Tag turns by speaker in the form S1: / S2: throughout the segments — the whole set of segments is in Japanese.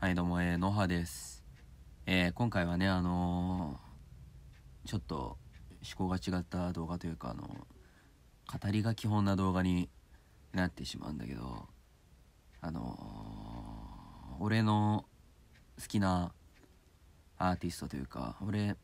S1: はいどうも、えー、のはです。えー、今回はね、あのー、ちょっと思考が違った動画というか、あのー、語りが基本な動画になってしまうんだけど、あの俺の好きなアーティストというか、俺、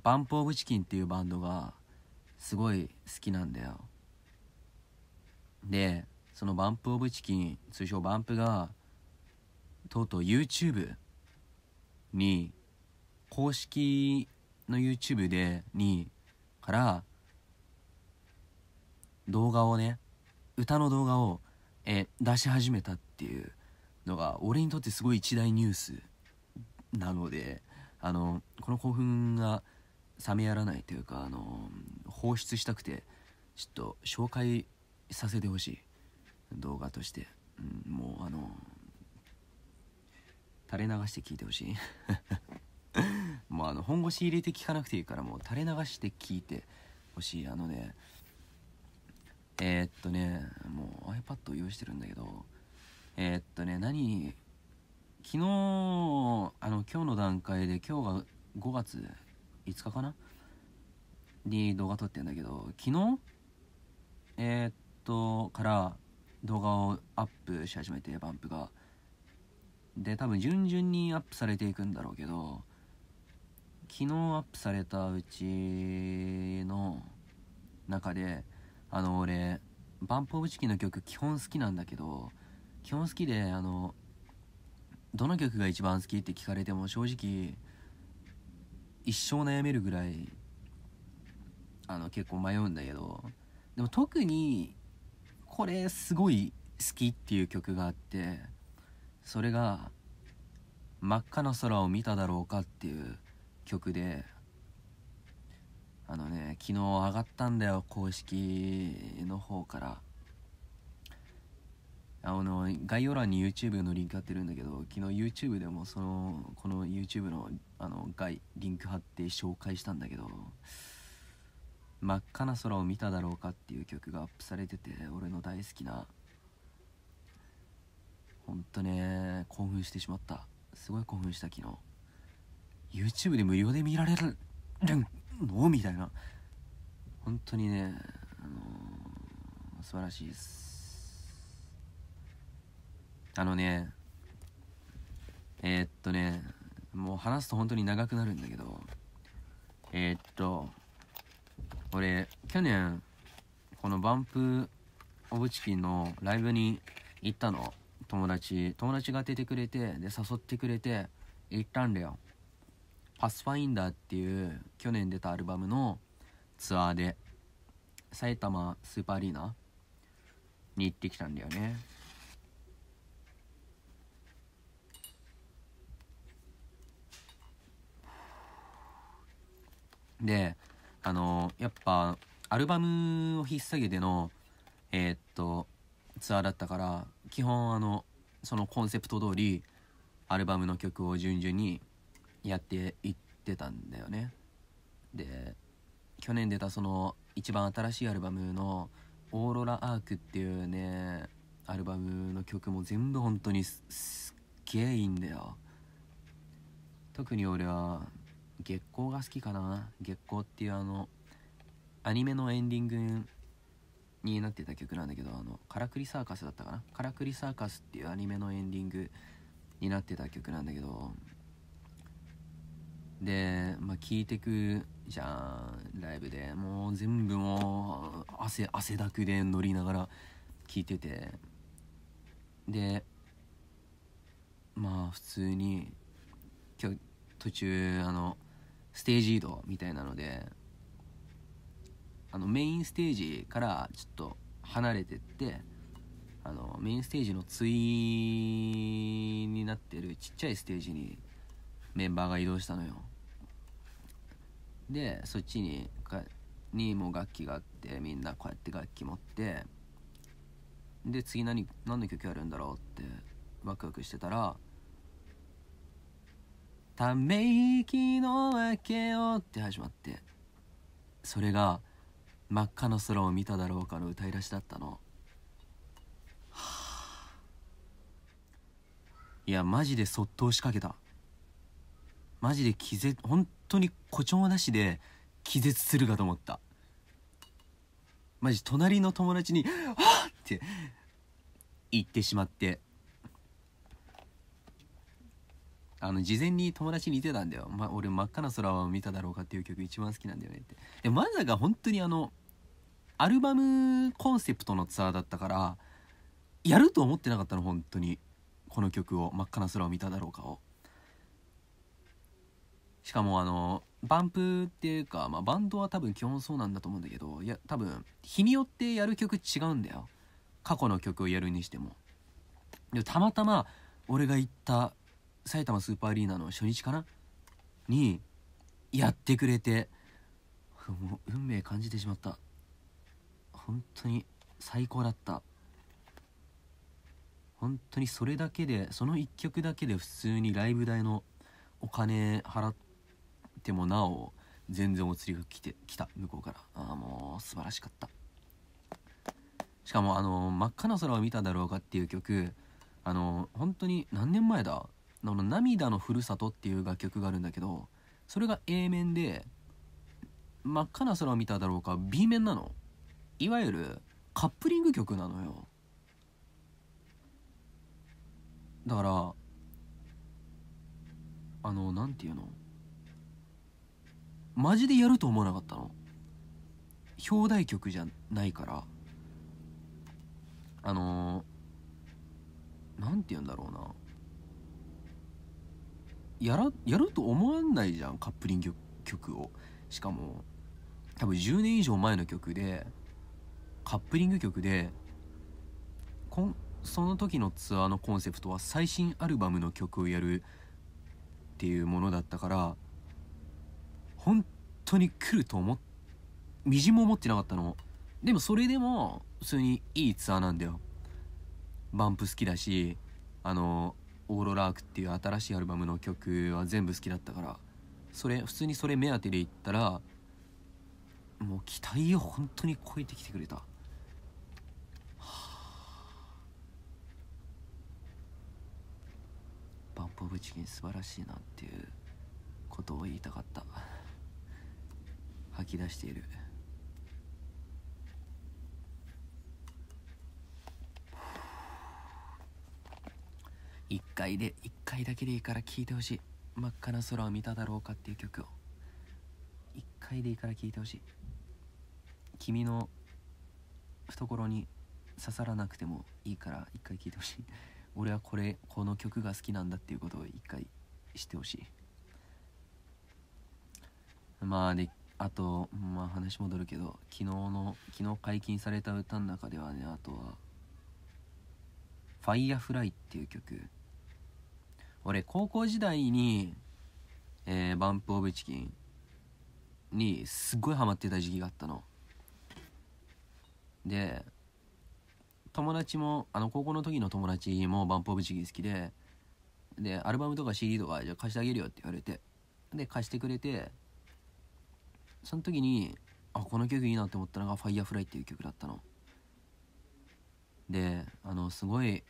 S1: バンプオブチキンっていうバンドがすごい好きなんだよ。で、そのバンプオブチキン、通称バンプが、とうとう YouTube に公式の YouTube でにから動画をね歌の動画を、え出し始めたっていうのが俺にとってすごい一大ニュースなのであのこの興奮が冷めやらないというかあの放出したくてちょっと紹介させてほしい動画として、うん、もうあの垂れ流して聞いてほしい もうあの本腰入れて聞かなくていいからもう垂れ流して聞いてほしいあのねえー、っとねもう iPad を用意してるんだけどえー、っとね何昨日あの今日の段階で今日が5月5日かなに動画撮ってんだけど昨日えー、っとから動画をアップし始めてバンプがで多分順々にアップされていくんだろうけど昨日アップされたうちの中であの俺バンプ・オブ・チキンの曲基本好きなんだけど基本好きであのどの曲が一番好きって聞かれても正直一生悩めるぐらいあの結構迷うんだけどでも特にこれすごい好きっていう曲があってそれが「真っ赤な空を見ただろうか」っていう曲であのね昨日上がったんだよ公式の方からあの概要欄に YouTube のリンク貼ってるんだけど昨日 YouTube でもそのこの YouTube のあの概リンク貼って紹介したんだけど「真っ赤な空を見ただろうか」っていう曲がアップされてて俺の大好きな「本当ね興奮してしまったすごい興奮した昨日 YouTube で無料で見られるのみたいな本当にね、あのー、素晴らしいですあのねえー、っとねもう話すと本当に長くなるんだけどえー、っと俺去年このバンプオブチキンのライブに行ったの友達友達が出てくれてで誘ってくれて行ったんだよパスファインダーっていう去年出たアルバムのツアーで埼玉スーパーアリーナに行ってきたんだよねであのやっぱアルバムを引っ提げてのえー、っとツアーだったから基本あのそのコンセプト通りアルバムの曲を順々にやっていってたんだよねで去年出たその一番新しいアルバムの「オーロラアーク」っていうねアルバムの曲も全部本当にすっげえいいんだよ特に俺は月光が好きかな月光っていうあのアニメのエンディングになってた曲なんだけどあのからくりサーカスだったかなからくりサーカスっていうアニメのエンディングになってた曲なんだけどでまあ聴いてくじゃんライブでもう全部もう汗汗だくで乗りながら聴いててでまあ普通に今日途中あのステージ移動みたいなのであのメインステージからちょっと離れてってあのメインステージの対になってるちっちゃいステージにメンバーが移動したのよでそっちにかにも楽器があってみんなこうやって楽器持ってで次何何の曲やるんだろうってワクワクしてたら「ため息の明けを」って始まってそれが真っ赤な空を見ただろうかの歌い出しだったの、はあ、いやマジでそっと仕掛けたマジで気絶本当に誇張なしで気絶するかと思ったマジ隣の友達に「あっ!」って言ってしまってあの事前に友達に言ってたんだよ「ま、俺真っ赤な空を見ただろうか」っていう曲一番好きなんだよねってでまさか本当にあのアルバムコンセプトのツアーだったからやると思ってなかったの本当にこの曲を「真っ赤な空を見ただろうかを」しかもあのバンプっていうか、まあ、バンドは多分基本そうなんだと思うんだけどいや多分日によってやる曲違うんだよ過去の曲をやるにしてもでもたまたま俺が行った埼玉スーパーアリーナの初日かなにやってくれてもう運命感じてしまった本当に最高だった本当にそれだけでその1曲だけで普通にライブ代のお金払ってもなお全然お釣りが来て来た向こうからああもう素晴らしかったしかもあの「真っ赤な空を見ただろうか」っていう曲あの本当に何年前だ「あの涙のふるさと」っていう楽曲があるんだけどそれが A 面で「真っ赤な空を見ただろうか」B 面なのいわゆるカップリング曲なのよだからあの何て言うのマジでやると思わなかったの表題曲じゃないからあの何て言うんだろうなやらやると思わないじゃんカップリング曲をしかも多分10年以上前の曲でカップリング曲でこんその時のツアーのコンセプトは最新アルバムの曲をやるっていうものだったから本当に来ると思っみじも思ってなかったのでもそれでも普通にいいツアーなんだよバンプ好きだしあのオーロラークっていう新しいアルバムの曲は全部好きだったからそれ普通にそれ目当てで行ったらもう期待を本当に超えてきてくれたバンプ・オブ・チキン素晴らしいなっていうことを言いたかった吐き出している1回で1回だけでいいから聴いてほしい真っ赤な空を見ただろうかっていう曲を1回でいいから聴いてほしい君の懐に刺さらなくてもいいから1回聴いてほしい俺はこれこの曲が好きなんだっていうことを一回知ってほしいまあであとまあ話戻るけど昨日の昨日解禁された歌の中ではねあとは「ファイヤーフライっていう曲俺高校時代にえー、バンプ・オブ・チキンにすっごいハマってた時期があったので友達もあの高校の時の友達もバンプ・オブ・チキ好きででアルバムとか CD とかじゃ貸してあげるよって言われてで貸してくれてその時にあこの曲いいなって思ったのが「Firefly」っていう曲だったのであのすごい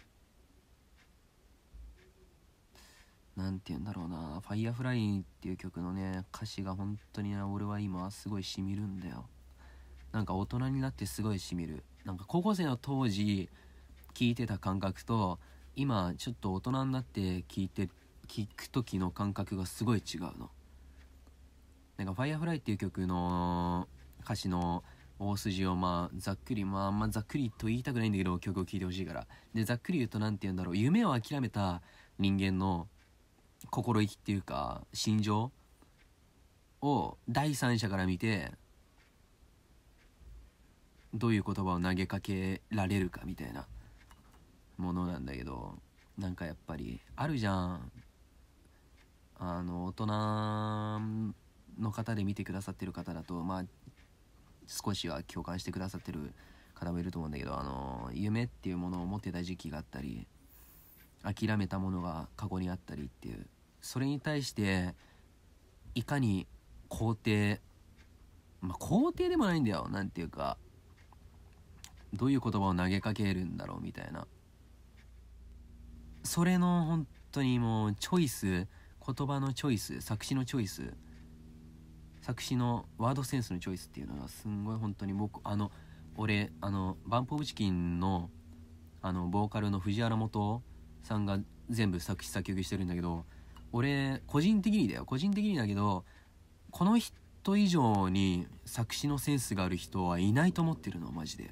S1: 何て言うんだろうな「Firefly」っていう曲のね歌詞が本当にね俺は今すごいしみるんだよなんか大人になってすごいしみるなんか高校生の当時聞いてた感覚と今ちょっと大人になって聞いて聞く時の感覚がすごい違うのなんか「Firefly」っていう曲の歌詞の大筋をまあざっくりまあまあざっくりと言いたくないんだけど曲を聴いてほしいからでざっくり言うと何て言うんだろう夢を諦めた人間の心意気っていうか心情を第三者から見てどういう言葉を投げかけられるかみたいなものなんだけどなんかやっぱりあるじゃんあの大人の方で見てくださってる方だとまあ少しは共感してくださってる方もいると思うんだけどあの夢っていうものを持ってた時期があったり諦めたものが過去にあったりっていうそれに対していかに肯定まあ肯定でもないんだよ何ていうかどういう言葉を投げかけるんだろうみたいなそれの本当にもうチョイス言葉のチョイス作詞のチョイス作詞のワードセンスのチョイスっていうのがすんごい本当に僕あの俺あのバンプ・オブ・チキンのあのボーカルの藤原元さんが全部作詞作曲してるんだけど俺個人的にだよ個人的にだけどこの人以上に作詞のセンスがある人はいないと思ってるのマジで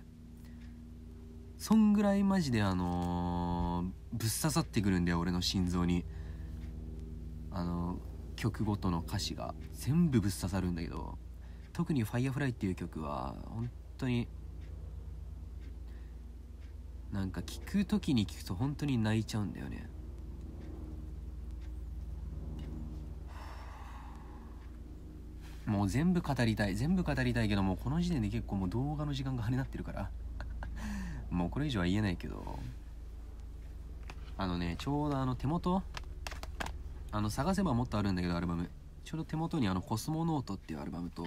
S1: そんぐらいマジであのー、ぶっ刺さってくるんだよ俺の心臓にあのー、曲ごとの歌詞が全部ぶっ刺さるんだけど特に「Firefly」っていう曲は本当になんか聴く時に聴くと本当に泣いちゃうんだよねもう全部語りたい全部語りたいけどもこの時点で結構もう動画の時間が跳ねなってるからもうこれ以上は言えないけどあのねちょうどあの手元あの探せばもっとあるんだけどアルバムちょうど手元にあのコスモノートっていうアルバムと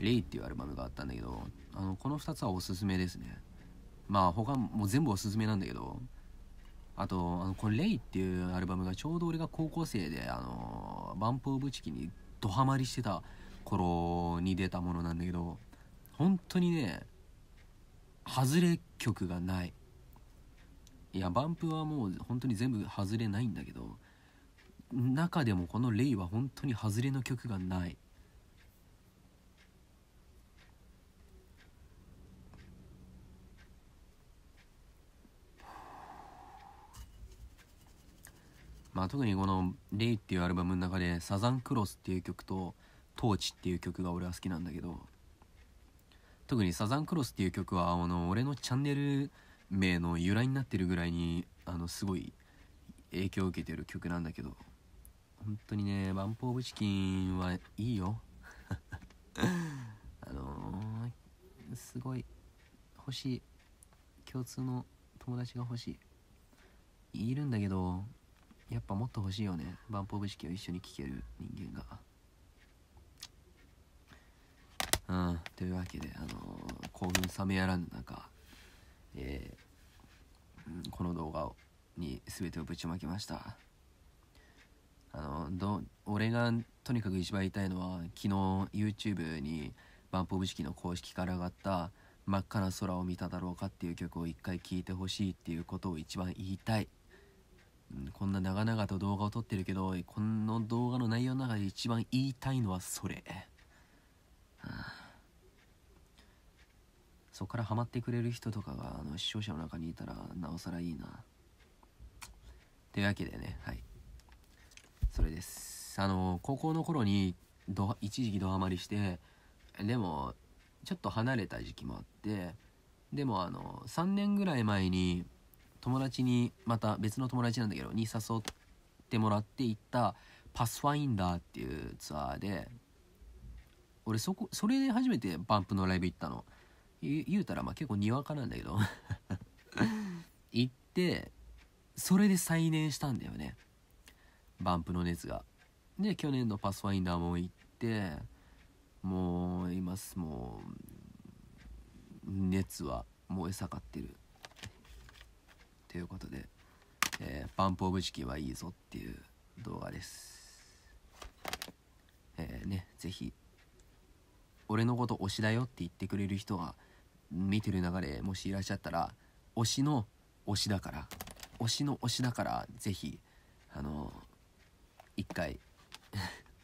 S1: レイっていうアルバムがあったんだけどあのこの2つはおすすめですねまあ他も全部おすすめなんだけどあとあのこのレイっていうアルバムがちょうど俺が高校生であのバンプオブチキにドハマりしてた頃に出たものなんだけど本当にね外れ曲がないいやバンプはもう本当に全部外れないんだけど中でもこの「レイ」は本当に外れの曲がないまあ特にこの「レイ」っていうアルバムの中で「サザンクロス」っていう曲と「トーチ」っていう曲が俺は好きなんだけど特にサザンクロスっていう曲はあの俺のチャンネル名の由来になってるぐらいにあのすごい影響を受けてる曲なんだけど本当にねバンポーブ・チキンはいいよ あのー、すごい欲しい共通の友達が欲しいいるんだけどやっぱもっと欲しいよねバンポーブ・チキンを一緒に聴ける人間が。うんというわけで、あのー、興奮冷めやらぬ中、えー、この動画に全てをぶちまけましたあのど俺がとにかく一番言いたいのは昨日 YouTube にバンポブ式の公式から上がった「真っ赤な空を見ただろうか」っていう曲を一回聴いてほしいっていうことを一番言いたい、うん、こんな長々と動画を撮ってるけどこの動画の内容の中で一番言いたいのはそれ。そこからハマってくれる人とかがあの視聴者の中にいたらなおさらいいなというわけでねはいそれですあの高校の頃にど一時期ドハマりしてでもちょっと離れた時期もあってでもあの3年ぐらい前に友達にまた別の友達なんだけどに誘ってもらって行ったパスファインダーっていうツアーで俺そこそれで初めてバンプのライブ行ったの言うたらまあ結構にわかなんだけど 行ってそれで再燃したんだよねバンプの熱がで去年のパスファインダーも行ってもういますもう熱は燃え盛ってるということで、えー、バンプオブチキンはいいぞっていう動画ですえー、ね是非俺のこと推しだよって言ってくれる人が見てる流れもしいらっしゃったら推しの推しだから推しの推しだからぜひあの一回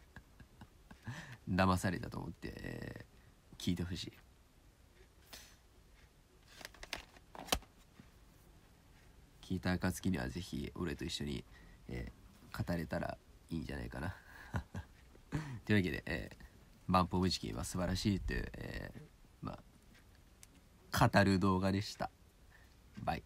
S1: 騙されたと思って、聞いてほしい。聞いた暁にはぜひ俺と一緒に、えー、語れたらいいんじゃないかな。というわけで、えー、バンプ・オブ・チキンは素晴らしいという、えー語る動画でした。バイ。